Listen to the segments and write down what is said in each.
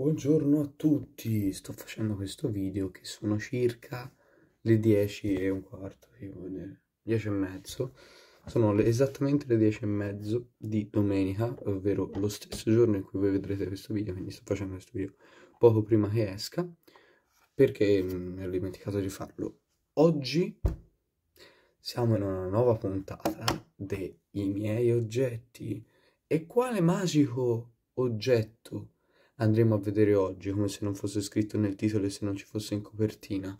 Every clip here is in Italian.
Buongiorno a tutti, sto facendo questo video che sono circa le 10 e un quarto, 10 e mezzo, sono le, esattamente le 10 e mezzo di domenica, ovvero lo stesso giorno in cui voi vedrete questo video, quindi sto facendo questo video poco prima che esca, perché mi mm, ero dimenticato di farlo. Oggi siamo in una nuova puntata dei miei oggetti, e quale magico oggetto? andremo a vedere oggi, come se non fosse scritto nel titolo e se non ci fosse in copertina.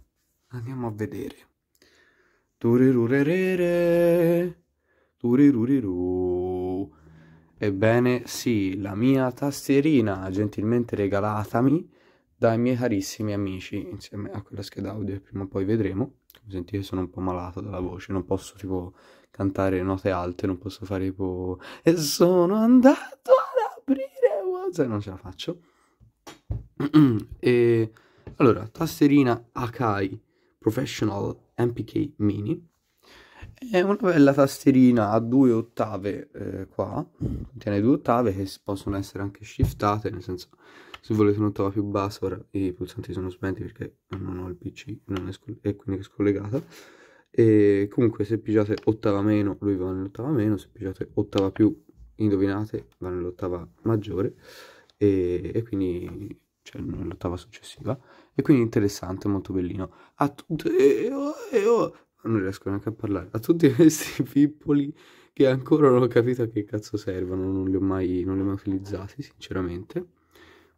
Andiamo a vedere. Turirurerere. Turiruriru. Ebbene sì, la mia tastierina gentilmente regalatami dai miei carissimi amici, insieme a quella scheda audio che prima o poi vedremo. Come sentite sono un po' malato dalla voce, non posso tipo cantare note alte, non posso fare tipo... E sono andato ad aprire... Cioè, non ce la faccio. e, allora, tasterina Akai Professional MPK Mini. È una bella tasterina a due ottave eh, qua, contiene due ottave che possono essere anche shiftate, nel senso se volete un'ottava più bassa, ora i pulsanti sono spenti perché non ho il PC non è scoll- e quindi è scollegata. E comunque se pigiate ottava meno lui va nell'ottava meno, se pigiate ottava più indovinate va nell'ottava maggiore e, e quindi cioè nell'ottava successiva e quindi interessante, molto bellino. A tutti eh, oh, eh, oh, non riesco neanche a parlare. A tutti questi pippoli che ancora non ho capito a che cazzo servono, non li ho mai, non li ho mai utilizzati, sinceramente.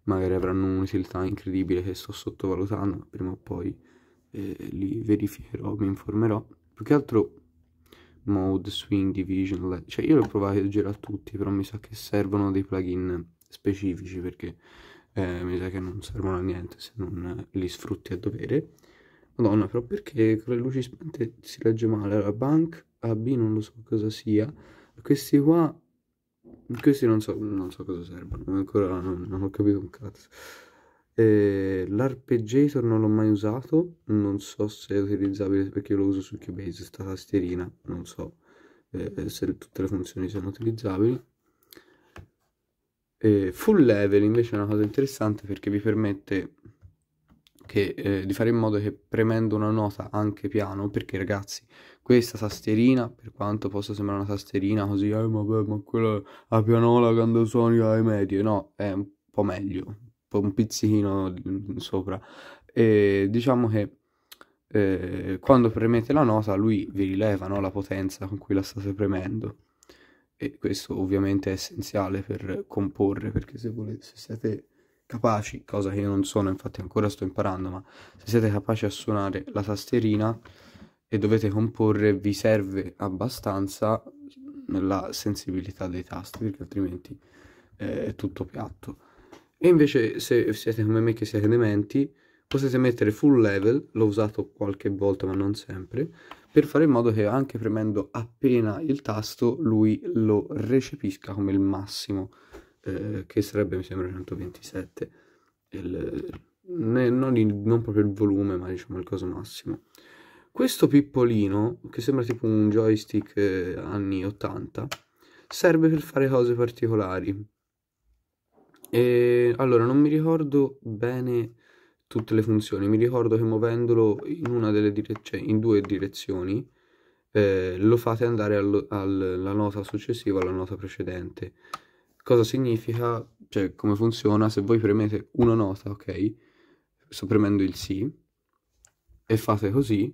Magari avranno un'utilità incredibile che sto sottovalutando, ma prima o poi eh, li verificherò, mi informerò. Più che altro mode, swing, division, cioè io li ho provati a girare tutti, però mi sa che servono dei plugin specifici perché eh, mi sa che non servono a niente se non eh, li sfrutti a dovere. Madonna, però perché con le luci spente si legge male? La Bank AB non lo so cosa sia. Questi qua, questi non so, non so cosa servono, ancora non, non ho capito un cazzo. Eh, L'arpeggiator non l'ho mai usato, non so se è utilizzabile perché io lo uso su Cubase, sta tastierina, non so eh, se tutte le funzioni sono utilizzabili. E full level invece è una cosa interessante perché vi permette che, eh, di fare in modo che premendo una nota anche piano, perché ragazzi, questa tasterina, per quanto possa sembrare una tasterina così, eh vabbè, ma quella a pianola quando suoni ai medie, no, è un po' meglio, un, po un pizzichino sopra. E diciamo che eh, quando premete la nota lui vi rileva no, la potenza con cui la state premendo e questo ovviamente è essenziale per comporre, perché se, volete, se siete capaci, cosa che io non sono, infatti ancora sto imparando, ma se siete capaci a suonare la tasterina e dovete comporre, vi serve abbastanza la sensibilità dei tasti, perché altrimenti eh, è tutto piatto. E invece se siete come me che siete dementi, potete mettere full level, l'ho usato qualche volta ma non sempre, per fare in modo che anche premendo appena il tasto lui lo recepisca come il massimo, eh, che sarebbe mi sembra 127, il, ne, non, il, non, proprio il volume ma diciamo il coso massimo. Questo pippolino, che sembra tipo un joystick eh, anni 80, serve per fare cose particolari. E, allora, non mi ricordo bene tutte le funzioni. Mi ricordo che muovendolo in, dire- cioè in due direzioni eh, lo fate andare allo- alla nota successiva alla nota precedente. Cosa significa, cioè come funziona se voi premete una nota, ok? Sto premendo il Si e fate così,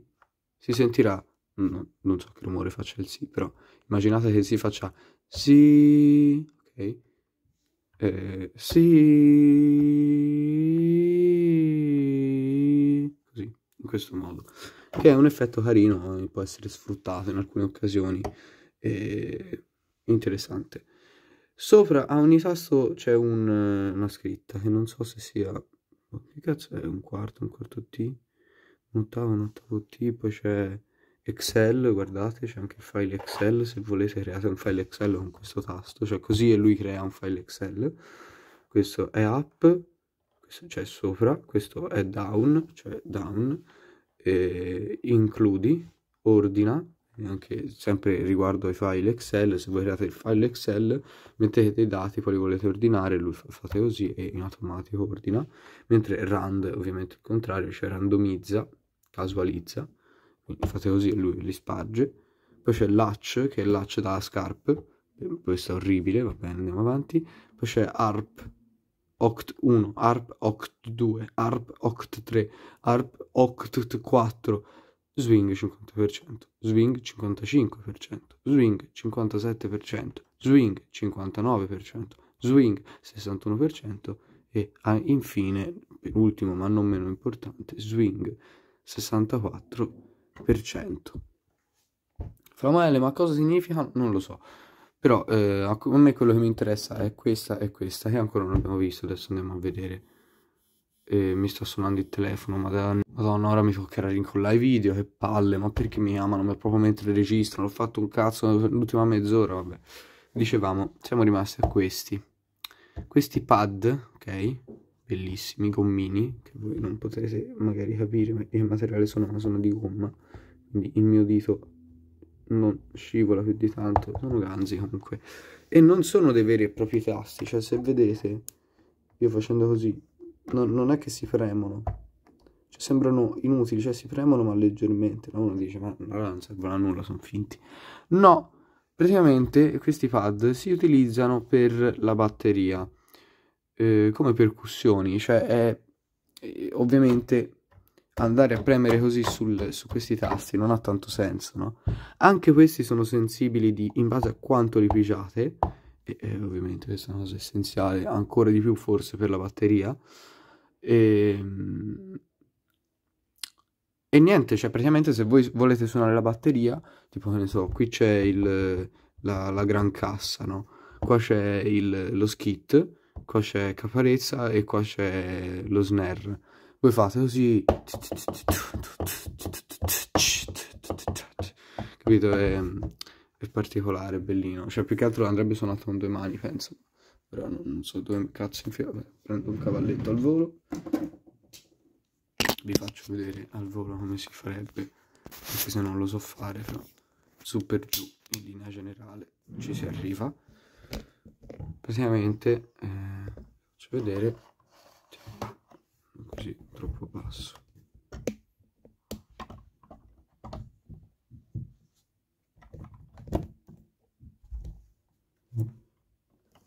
si sentirà, no, non so che rumore faccia il Si, però immaginate che si faccia Si, ok? Eh, si in questo modo, che è un effetto carino, può essere sfruttato in alcune occasioni, e interessante. Sopra a ogni tasto c'è un, una scritta che non so se sia... Boh, che cazzo è? Un quarto, un quarto T? Un ottavo, un ottavo T, poi c'è Excel, guardate, c'è anche il file Excel, se volete create un file Excel con questo tasto, cioè così e lui crea un file Excel. Questo è app, questo sopra, questo è down, cioè down, eh, includi, ordina, anche sempre riguardo ai file Excel, se voi create il file Excel mettete dei dati, quali volete ordinare, lui fate così e in automatico ordina, mentre rand ovviamente il contrario, cioè randomizza, casualizza, quindi fate così e lui li sparge, poi c'è latch che è latch da scarp, questo è orribile, va bene andiamo avanti, poi c'è arp Oct 1, Arp Oct 2, Arp Oct 3, Arp Oct 4, Swing 50%, Swing 55%, Swing 57%, Swing 59%, Swing 61% e infine, per ultimo ma non meno importante, Swing 64%. male, ma cosa significa? Non lo so però eh, a me quello che mi interessa è questa e questa che ancora non abbiamo visto adesso andiamo a vedere eh, mi sta suonando il telefono madonna, madonna ora mi toccherà rincollare i video che palle ma perché mi amano ma proprio mentre registrano ho fatto un cazzo l'ultima mezz'ora vabbè dicevamo siamo rimasti a questi questi pad ok bellissimi gommini che voi non potrete magari capire ma il materiale sono ma sono di gomma quindi il mio dito non scivola più di tanto, sono ganzi comunque. E non sono dei veri e propri tasti, cioè se vedete, io facendo così, no, non è che si premono, cioè sembrano inutili, cioè si premono ma leggermente, no? uno dice ma allora non servono a nulla, sono finti. No, praticamente questi pad si utilizzano per la batteria, eh, come percussioni, cioè è, eh, ovviamente andare a premere così sul, su questi tasti non ha tanto senso, no? Anche questi sono sensibili di, in base a quanto li pigiate, e eh, ovviamente questa è una cosa essenziale, ancora di più forse per la batteria, e, ehm, e niente, cioè praticamente se voi volete suonare la batteria, tipo ne so, qui c'è il, la, la, gran cassa, no? Qua c'è il, lo skit, qua c'è caparezza e qua c'è lo snare voi fate così capito è, è particolare è bellino cioè più che altro andrebbe suonato con due mani penso però non, so dove cazzo infilare prendo un cavalletto al volo vi faccio vedere al volo come si farebbe anche se non lo so fare però su per giù in linea generale ci si arriva praticamente eh, faccio vedere così troppo basso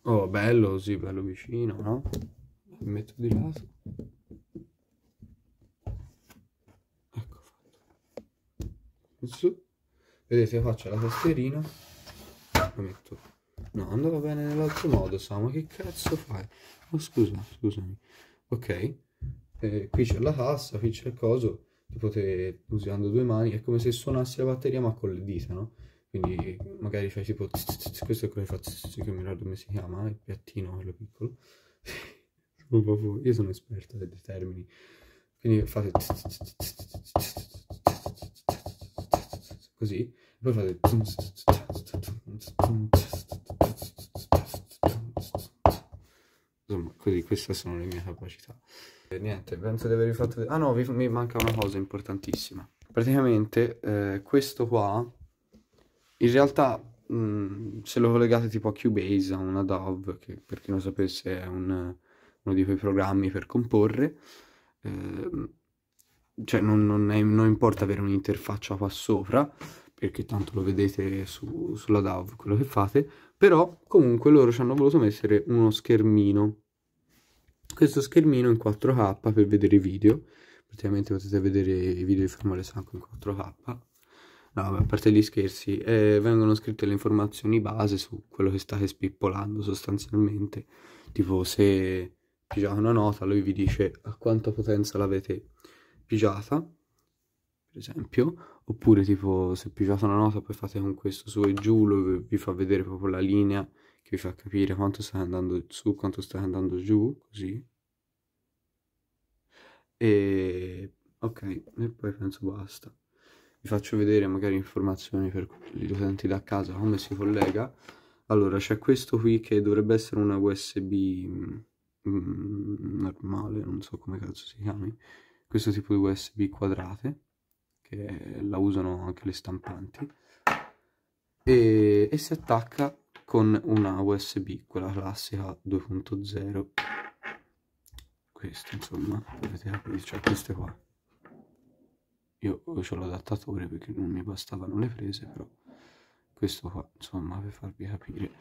oh bello così bello vicino no? Mi metto di lato ecco fatto su vedete faccio la tastierina la metto No, andava bene nell'altro modo, Sam, ma che cazzo fai? Oh, scusa, scusami. Ok, eh, qui c'è la cassa, qui c'è il coso, ti potete, usando due mani, è come se suonassi la batteria ma con le dita, no? Quindi magari fai tipo, tz tz tz, questo è quello che fa, che mi ricordo come si chiama, il piattino, quello piccolo. Io sono esperto dei termini. Quindi fate così, poi fate insomma, così queste sono le mie capacità niente, penso di avervi fatto... Ah no, vi, mi manca una cosa importantissima. Praticamente eh, questo qua, in realtà mh, se lo collegate tipo a Cubase, a una DAW, che per chi non sapesse è un, uno di quei programmi per comporre, eh, cioè non, non, è, non, importa avere un'interfaccia qua sopra, perché tanto lo vedete su, sulla DAW quello che fate, però comunque loro ci hanno voluto mettere uno schermino questo schermino in 4K per vedere i video. Praticamente potete vedere i video di Formule Sanco in 4K. No, a parte gli scherzi, eh, vengono scritte le informazioni base su quello che state spippolando sostanzialmente. Tipo se pigiate una nota, lui vi dice a quanta potenza l'avete pigiata, per esempio, oppure tipo se pigiate una nota poi fate con questo su e giù, lui vi fa vedere proprio la linea che vi fa capire quanto stai andando su, quanto stai andando giù, così. E ok, e poi penso basta. Vi faccio vedere magari informazioni per gli utenti da casa come si collega. Allora, c'è questo qui che dovrebbe essere una USB mm, mm, normale, non so come cazzo si chiami. Questo tipo di USB quadrate, che la usano anche le stampanti. E, e si attacca con una USB, quella classica 2.0. Questo, insomma, potete capire, cioè queste qua. Io ho l'adattatore perché non mi bastavano le prese, però questo qua, insomma, per farvi capire.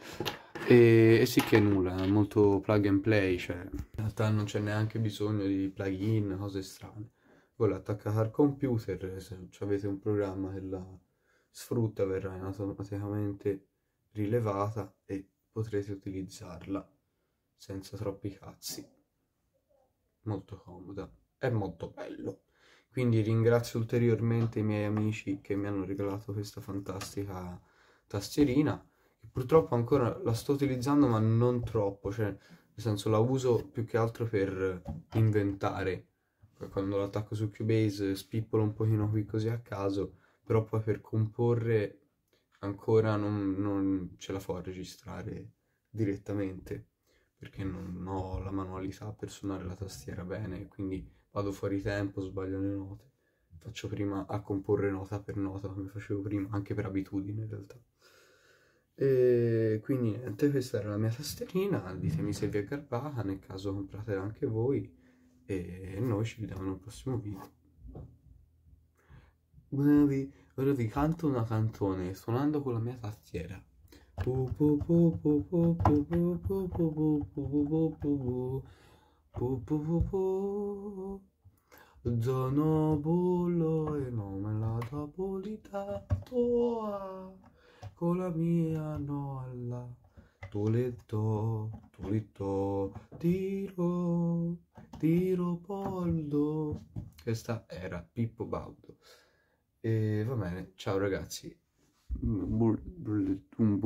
E, e sì che è nulla, è molto plug and play, cioè in realtà non c'è neanche bisogno di plugin, cose strane. Voi l'attaccate al computer, se avete un programma che la sfrutta verrà automaticamente rilevata e potrete utilizzarla senza troppi cazzi. Molto comoda, è molto bello. Quindi ringrazio ulteriormente i miei amici che mi hanno regalato questa fantastica tastierina. purtroppo ancora la sto utilizzando, ma non troppo, cioè nel senso la uso più che altro per inventare. Quando l'attacco su Cubase spippolo un pochino qui così a caso, però poi per comporre ancora non, non ce la fa a registrare direttamente perché non ho la manualità per suonare la tastiera bene, quindi vado fuori tempo, sbaglio le note, faccio prima a comporre nota per nota come facevo prima, anche per abitudine in realtà. E quindi niente, questa era la mia tastierina, ditemi se vi è garbata, nel caso compratela anche voi e noi ci vediamo nel prossimo video. Ora vi canto una canzone suonando con la mia tastiera. Zono bullo e nome la tapolita toa con la mia nolla toletto tolito tiro tiro poldo questa era Pippo Baudo e va bene, ciao ragazzi. Mm,